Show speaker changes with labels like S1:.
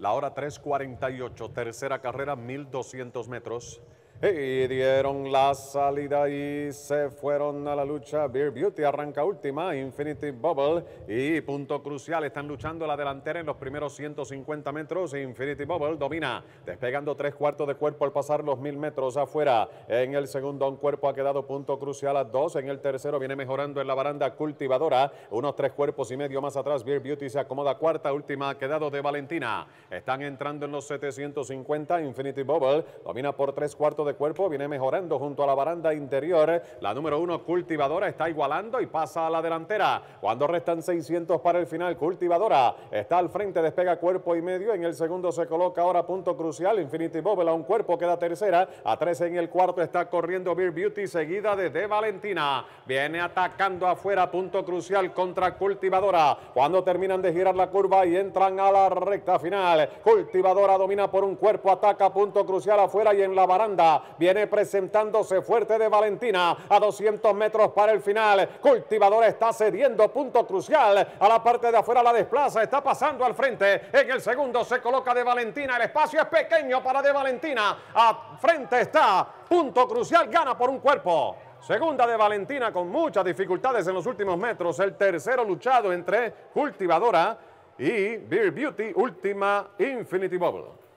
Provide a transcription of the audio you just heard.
S1: La hora 3.48, tercera carrera, 1.200 metros. Y dieron la salida y se fueron a la lucha. Beer Beauty arranca última, Infinity Bubble y punto crucial. Están luchando la delantera en los primeros 150 metros. Infinity Bubble domina, despegando tres cuartos de cuerpo al pasar los mil metros afuera. En el segundo, un cuerpo ha quedado punto crucial a dos. En el tercero, viene mejorando en la baranda cultivadora. Unos tres cuerpos y medio más atrás. Beer Beauty se acomoda cuarta, última ha quedado de Valentina. Están entrando en los 750. Infinity Bubble domina por tres cuartos de cuerpo viene mejorando junto a la baranda interior. La número uno, Cultivadora, está igualando y pasa a la delantera. Cuando restan 600 para el final, Cultivadora está al frente, despega cuerpo y medio. En el segundo se coloca ahora punto crucial. Infinity Bubble a un cuerpo queda tercera. A 13 en el cuarto está corriendo Beer Beauty, seguida de De Valentina. Viene atacando afuera, punto crucial contra Cultivadora. Cuando terminan de girar la curva y entran a la recta final, Cultivadora domina por un cuerpo, ataca punto crucial afuera y en la baranda viene presentándose fuerte de Valentina a 200 metros para el final. Cultivadora está cediendo punto crucial. A la parte de afuera la desplaza, está pasando al frente. En el segundo se coloca de Valentina. El espacio es pequeño para de Valentina. A frente está. Punto crucial, gana por un cuerpo. Segunda de Valentina con muchas dificultades en los últimos metros. El tercero luchado entre Cultivadora y Beer Beauty, última Infinity Bubble.